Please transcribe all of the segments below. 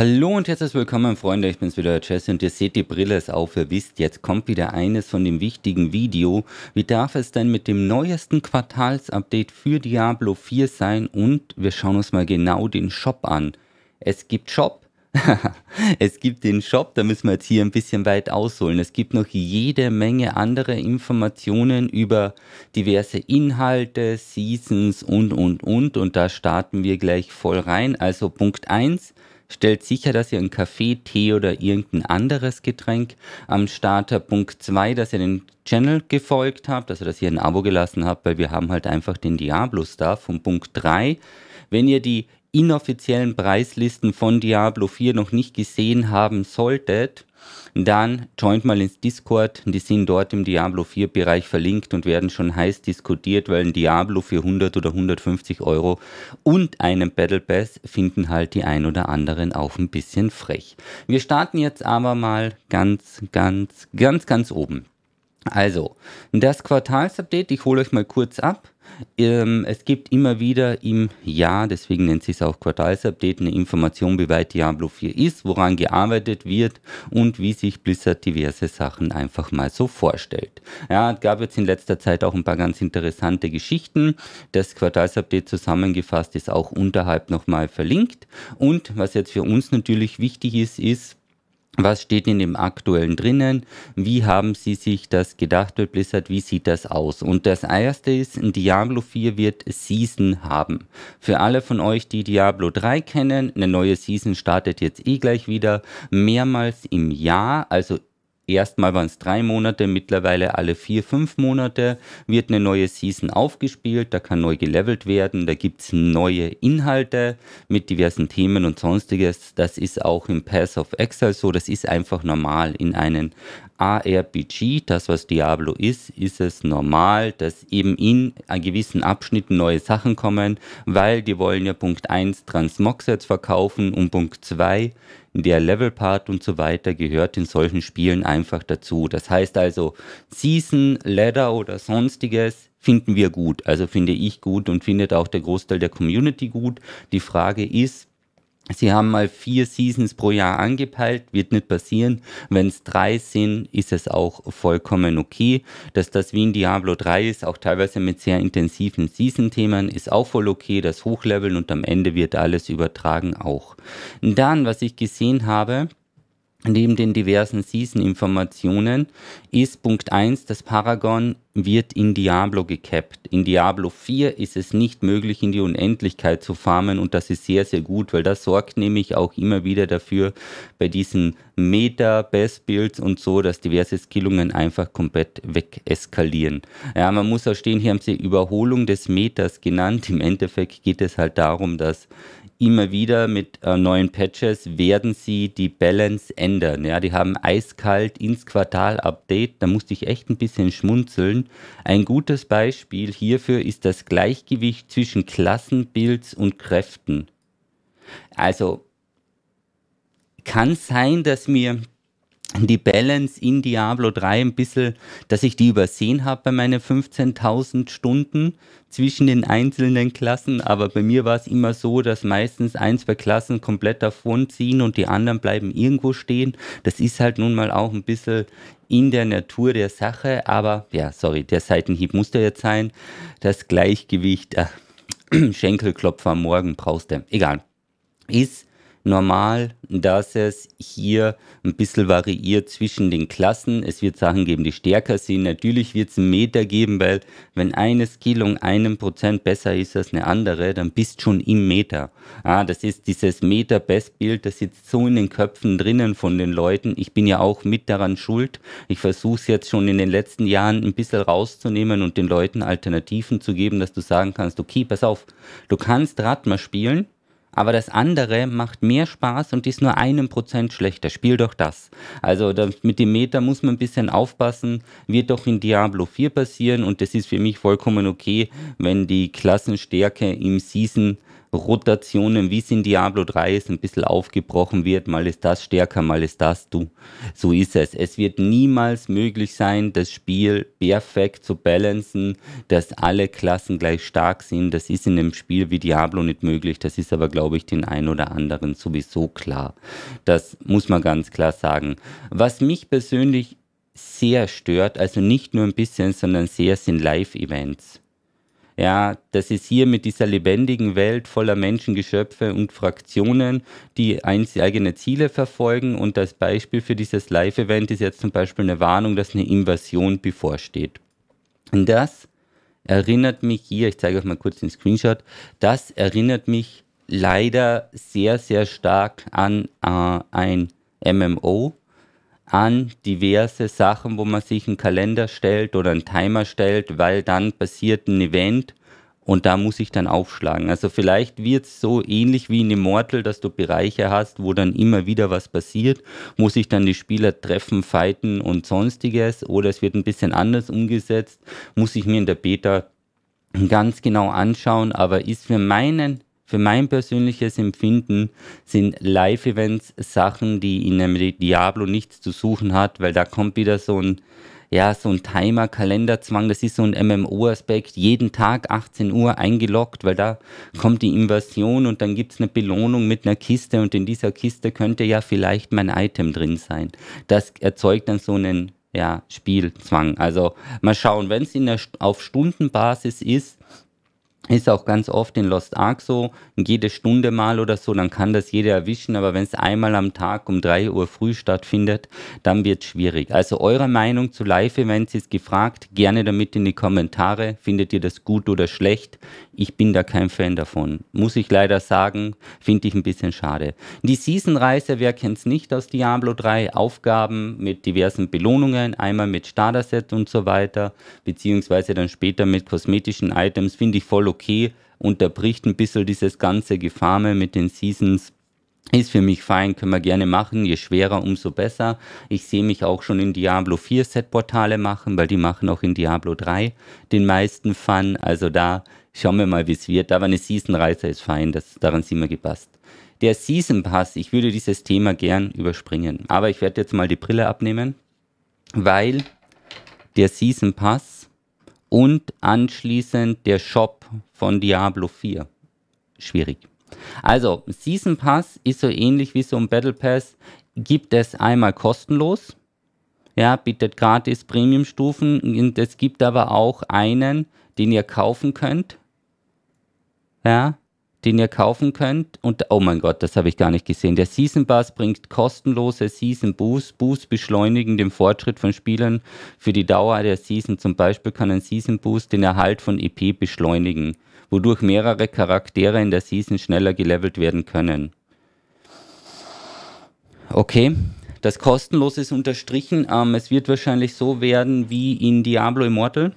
Hallo und herzlich willkommen, Freunde. Ich bin's wieder, Jesse, und ihr seht, die Brille ist auf. Ihr wisst, jetzt kommt wieder eines von dem wichtigen Video. Wie darf es denn mit dem neuesten Quartalsupdate für Diablo 4 sein? Und wir schauen uns mal genau den Shop an. Es gibt Shop. es gibt den Shop, da müssen wir jetzt hier ein bisschen weit ausholen. Es gibt noch jede Menge andere Informationen über diverse Inhalte, Seasons und, und, und. Und da starten wir gleich voll rein. Also Punkt 1. Stellt sicher, dass ihr einen Kaffee, Tee oder irgendein anderes Getränk am Starter. Punkt 2, dass ihr den Channel gefolgt habt, also dass ihr ein Abo gelassen habt, weil wir haben halt einfach den diablo da. Von Punkt 3, wenn ihr die inoffiziellen Preislisten von Diablo 4 noch nicht gesehen haben solltet, dann joint mal ins Discord. Die sind dort im Diablo 4 Bereich verlinkt und werden schon heiß diskutiert, weil ein Diablo für 100 oder 150 Euro und einen Battle Pass finden halt die ein oder anderen auch ein bisschen frech. Wir starten jetzt aber mal ganz, ganz, ganz, ganz oben. Also, das Quartalsupdate, ich hole euch mal kurz ab. Ähm, es gibt immer wieder im Jahr, deswegen nennt sich es auch Quartalsupdate, eine Information, wie weit Diablo 4 ist, woran gearbeitet wird und wie sich Blizzard diverse Sachen einfach mal so vorstellt. Ja, es gab jetzt in letzter Zeit auch ein paar ganz interessante Geschichten. Das Quartalsupdate zusammengefasst ist auch unterhalb nochmal verlinkt. Und was jetzt für uns natürlich wichtig ist, ist, was steht in dem aktuellen drinnen, wie haben sie sich das gedacht bei Blizzard, wie sieht das aus? Und das erste ist, Diablo 4 wird Season haben. Für alle von euch, die Diablo 3 kennen, eine neue Season startet jetzt eh gleich wieder, mehrmals im Jahr, also erstmal waren es drei Monate, mittlerweile alle vier, fünf Monate wird eine neue Season aufgespielt, da kann neu gelevelt werden, da gibt es neue Inhalte mit diversen Themen und sonstiges. Das ist auch im Path of Exile so, das ist einfach normal in einem ARPG, das was Diablo ist, ist es normal, dass eben in gewissen Abschnitten neue Sachen kommen, weil die wollen ja Punkt 1 Transmogsets verkaufen und Punkt 2 der Level-Part und so weiter gehört in solchen Spielen einfach dazu. Das heißt also, Season, Ladder oder sonstiges finden wir gut. Also finde ich gut und findet auch der Großteil der Community gut. Die Frage ist, Sie haben mal vier Seasons pro Jahr angepeilt, wird nicht passieren. Wenn es drei sind, ist es auch vollkommen okay. Dass das wie in Diablo 3 ist, auch teilweise mit sehr intensiven Season-Themen, ist auch voll okay. Das Hochleveln und am Ende wird alles übertragen auch. Und dann, was ich gesehen habe, Neben den diversen Season-Informationen ist Punkt 1, das Paragon wird in Diablo gekappt. In Diablo 4 ist es nicht möglich, in die Unendlichkeit zu farmen und das ist sehr, sehr gut, weil das sorgt nämlich auch immer wieder dafür bei diesen Meta-Best-Builds und so, dass diverse Skillungen einfach komplett wegeskalieren. Ja, man muss auch stehen, hier haben sie Überholung des Metas genannt. Im Endeffekt geht es halt darum, dass immer wieder mit äh, neuen Patches werden sie die Balance ändern. Ja, die haben eiskalt ins Quartal-Update, da musste ich echt ein bisschen schmunzeln. Ein gutes Beispiel hierfür ist das Gleichgewicht zwischen Klassenbuilds und Kräften. Also kann sein, dass mir die Balance in Diablo 3 ein bisschen, dass ich die übersehen habe bei meinen 15.000 Stunden zwischen den einzelnen Klassen, aber bei mir war es immer so, dass meistens ein, zwei Klassen komplett davon ziehen und die anderen bleiben irgendwo stehen. Das ist halt nun mal auch ein bisschen in der Natur der Sache, aber ja, sorry, der Seitenhieb muss musste jetzt sein. Das Gleichgewicht, äh, Schenkelklopfer am Morgen brauchst du, egal, ist normal, dass es hier ein bisschen variiert zwischen den Klassen. Es wird Sachen geben, die stärker sind. Natürlich wird es einen Meter geben, weil wenn eine Skillung um einen Prozent besser ist als eine andere, dann bist schon im Meter. Ah, das ist dieses Meter-Best-Bild, das sitzt so in den Köpfen drinnen von den Leuten. Ich bin ja auch mit daran schuld. Ich versuche es jetzt schon in den letzten Jahren ein bisschen rauszunehmen und den Leuten Alternativen zu geben, dass du sagen kannst, okay, pass auf, du kannst Radma spielen, aber das andere macht mehr Spaß und ist nur einem Prozent schlechter. Spiel doch das. Also mit dem Meter muss man ein bisschen aufpassen. Wird doch in Diablo 4 passieren und das ist für mich vollkommen okay, wenn die Klassenstärke im Season Rotationen, wie es in Diablo 3 ist, ein bisschen aufgebrochen wird. Mal ist das stärker, mal ist das du. So ist es. Es wird niemals möglich sein, das Spiel perfekt zu balancen, dass alle Klassen gleich stark sind. Das ist in einem Spiel wie Diablo nicht möglich. Das ist aber, glaube ich, den ein oder anderen sowieso klar. Das muss man ganz klar sagen. Was mich persönlich sehr stört, also nicht nur ein bisschen, sondern sehr, sind Live-Events. Ja, das ist hier mit dieser lebendigen Welt voller Menschen, Geschöpfe und Fraktionen, die eigene Ziele verfolgen. Und das Beispiel für dieses Live-Event ist jetzt zum Beispiel eine Warnung, dass eine Invasion bevorsteht. Und das erinnert mich hier, ich zeige euch mal kurz den Screenshot, das erinnert mich leider sehr, sehr stark an äh, ein MMO, an diverse Sachen, wo man sich einen Kalender stellt oder einen Timer stellt, weil dann passiert ein Event und da muss ich dann aufschlagen. Also vielleicht wird es so ähnlich wie in Immortal, dass du Bereiche hast, wo dann immer wieder was passiert, muss ich dann die Spieler treffen, fighten und sonstiges oder es wird ein bisschen anders umgesetzt, muss ich mir in der Beta ganz genau anschauen, aber ist für meinen für mein persönliches Empfinden sind Live-Events Sachen, die in einem Diablo nichts zu suchen hat, weil da kommt wieder so ein, ja, so ein Timer, Kalenderzwang, das ist so ein MMO-Aspekt, jeden Tag 18 Uhr eingeloggt, weil da kommt die Invasion und dann gibt es eine Belohnung mit einer Kiste und in dieser Kiste könnte ja vielleicht mein Item drin sein. Das erzeugt dann so einen ja, Spielzwang. Also mal schauen, wenn es auf Stundenbasis ist, ist auch ganz oft in Lost Ark so, jede Stunde mal oder so, dann kann das jeder erwischen, aber wenn es einmal am Tag um 3 Uhr früh stattfindet, dann wird es schwierig. Also eure Meinung zu Live-Events ist gefragt, gerne damit in die Kommentare, findet ihr das gut oder schlecht? Ich bin da kein Fan davon, muss ich leider sagen, finde ich ein bisschen schade. Die Season-Reise, wer kennt es nicht aus Diablo 3, Aufgaben mit diversen Belohnungen, einmal mit Starter-Set und so weiter, beziehungsweise dann später mit kosmetischen Items, finde ich voll okay, unterbricht ein bisschen dieses ganze Gefarme mit den Seasons. Ist für mich fein, können wir gerne machen. Je schwerer, umso besser. Ich sehe mich auch schon in Diablo 4 Set-Portale machen, weil die machen auch in Diablo 3 den meisten Fun. Also da schauen wir mal, wie es wird. Aber eine Season-Reise ist fein, das, daran sind wir gepasst. Der Season Pass, ich würde dieses Thema gern überspringen. Aber ich werde jetzt mal die Brille abnehmen, weil der Season Pass und anschließend der Shop von Diablo 4. Schwierig. Also, Season Pass ist so ähnlich wie so ein Battle Pass. Gibt es einmal kostenlos, ja, bietet gratis Premium-Stufen. Es gibt aber auch einen, den ihr kaufen könnt. Ja, den ihr kaufen könnt. Und oh mein Gott, das habe ich gar nicht gesehen. Der Season Pass bringt kostenlose Season Boosts. Boosts beschleunigen den Fortschritt von Spielern für die Dauer der Season. Zum Beispiel kann ein Season Boost den Erhalt von EP beschleunigen, wodurch mehrere Charaktere in der Season schneller gelevelt werden können. Okay, das kostenlos ist unterstrichen. Ähm, es wird wahrscheinlich so werden wie in Diablo Immortal.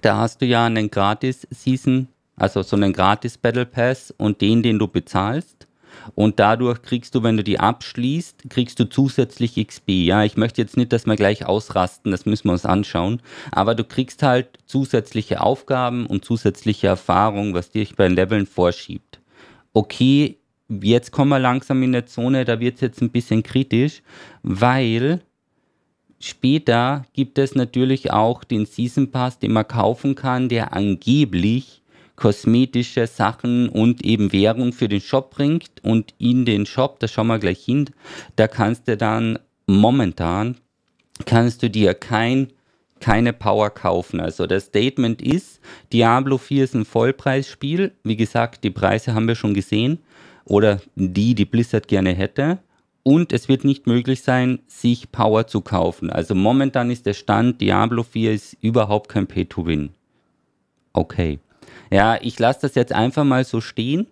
Da hast du ja einen gratis Season also so einen gratis Battle Pass und den, den du bezahlst. Und dadurch kriegst du, wenn du die abschließt, kriegst du zusätzlich XP. Ja, ich möchte jetzt nicht, dass wir gleich ausrasten, das müssen wir uns anschauen. Aber du kriegst halt zusätzliche Aufgaben und zusätzliche Erfahrung, was dich bei Leveln vorschiebt. Okay, jetzt kommen wir langsam in der Zone, da wird es jetzt ein bisschen kritisch, weil später gibt es natürlich auch den Season Pass, den man kaufen kann, der angeblich kosmetische Sachen und eben Währung für den Shop bringt und in den Shop, da schauen wir gleich hin, da kannst du dann momentan, kannst du dir kein keine Power kaufen. Also das Statement ist, Diablo 4 ist ein Vollpreisspiel. Wie gesagt, die Preise haben wir schon gesehen oder die, die Blizzard gerne hätte. Und es wird nicht möglich sein, sich Power zu kaufen. Also momentan ist der Stand, Diablo 4 ist überhaupt kein Pay-to-Win. Okay. Ja, ich lasse das jetzt einfach mal so stehen.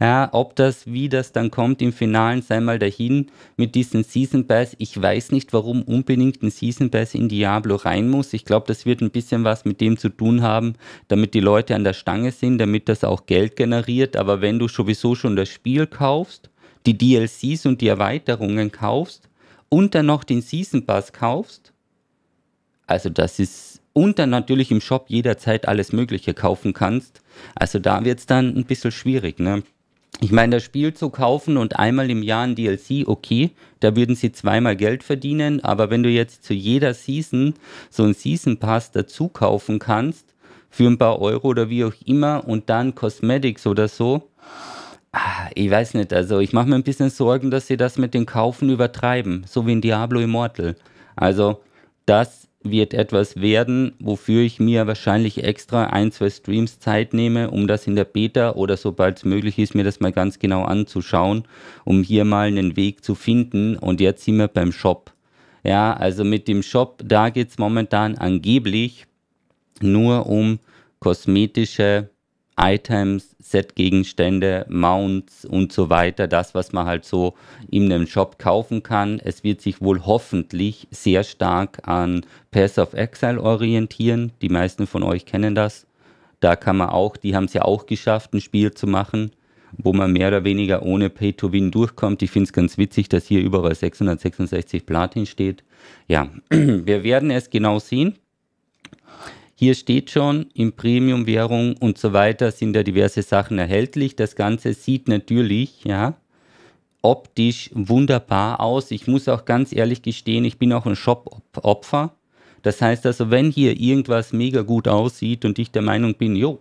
Ja, ob das, wie das dann kommt im Finalen, sei mal dahin mit diesen Season Pass. Ich weiß nicht, warum unbedingt ein Season Pass in Diablo rein muss. Ich glaube, das wird ein bisschen was mit dem zu tun haben, damit die Leute an der Stange sind, damit das auch Geld generiert. Aber wenn du sowieso schon das Spiel kaufst, die DLCs und die Erweiterungen kaufst und dann noch den Season Pass kaufst, also das ist und dann natürlich im Shop jederzeit alles Mögliche kaufen kannst. Also da wird es dann ein bisschen schwierig. Ne? Ich meine, das Spiel zu kaufen und einmal im Jahr ein DLC, okay, da würden sie zweimal Geld verdienen, aber wenn du jetzt zu jeder Season so einen Season Pass dazu kaufen kannst, für ein paar Euro oder wie auch immer, und dann Cosmetics oder so, ah, ich weiß nicht, also ich mache mir ein bisschen Sorgen, dass sie das mit den Kaufen übertreiben, so wie in Diablo Immortal. Also das wird etwas werden, wofür ich mir wahrscheinlich extra ein, zwei Streams Zeit nehme, um das in der Beta oder sobald es möglich ist, mir das mal ganz genau anzuschauen, um hier mal einen Weg zu finden. Und jetzt sind wir beim Shop. Ja, also mit dem Shop, da geht es momentan angeblich nur um kosmetische Items, Set-Gegenstände, Mounts und so weiter, das, was man halt so in einem Shop kaufen kann. Es wird sich wohl hoffentlich sehr stark an Pass of Exile orientieren. Die meisten von euch kennen das. Da kann man auch, die haben es ja auch geschafft, ein Spiel zu machen, wo man mehr oder weniger ohne Pay-to-Win durchkommt. Ich finde es ganz witzig, dass hier überall 666 Platin steht. Ja, wir werden es genau sehen. Hier steht schon, in Premium-Währung und so weiter sind da diverse Sachen erhältlich. Das Ganze sieht natürlich, ja, optisch wunderbar aus. Ich muss auch ganz ehrlich gestehen, ich bin auch ein Shop-Opfer. Das heißt also, wenn hier irgendwas mega gut aussieht und ich der Meinung bin, jo,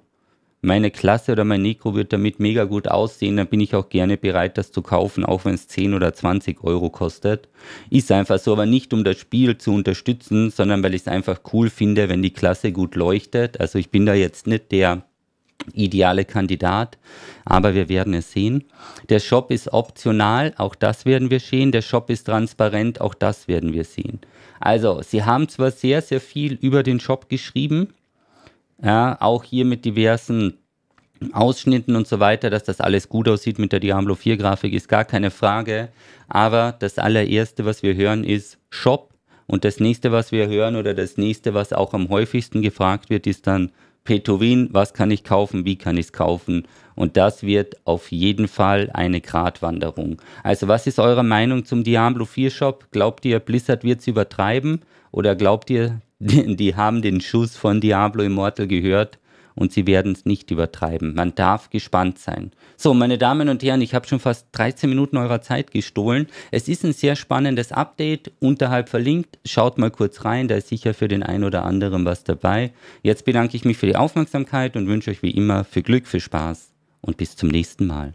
meine Klasse oder mein Nekro wird damit mega gut aussehen, dann bin ich auch gerne bereit, das zu kaufen, auch wenn es 10 oder 20 Euro kostet. Ist einfach so, aber nicht um das Spiel zu unterstützen, sondern weil ich es einfach cool finde, wenn die Klasse gut leuchtet. Also ich bin da jetzt nicht der ideale Kandidat, aber wir werden es sehen. Der Shop ist optional, auch das werden wir sehen. Der Shop ist transparent, auch das werden wir sehen. Also, Sie haben zwar sehr, sehr viel über den Shop geschrieben, ja, auch hier mit diversen Ausschnitten und so weiter, dass das alles gut aussieht mit der Diablo 4 Grafik, ist gar keine Frage. Aber das allererste, was wir hören, ist Shop. Und das nächste, was wir hören oder das nächste, was auch am häufigsten gefragt wird, ist dann Petowin, was kann ich kaufen, wie kann ich es kaufen? Und das wird auf jeden Fall eine Gratwanderung. Also was ist eure Meinung zum Diablo 4 Shop? Glaubt ihr, Blizzard wird es übertreiben? Oder glaubt ihr, die, die haben den Schuss von Diablo Immortal gehört und sie werden es nicht übertreiben. Man darf gespannt sein. So, meine Damen und Herren, ich habe schon fast 13 Minuten eurer Zeit gestohlen. Es ist ein sehr spannendes Update, unterhalb verlinkt. Schaut mal kurz rein, da ist sicher für den einen oder anderen was dabei. Jetzt bedanke ich mich für die Aufmerksamkeit und wünsche euch wie immer viel Glück, viel Spaß und bis zum nächsten Mal.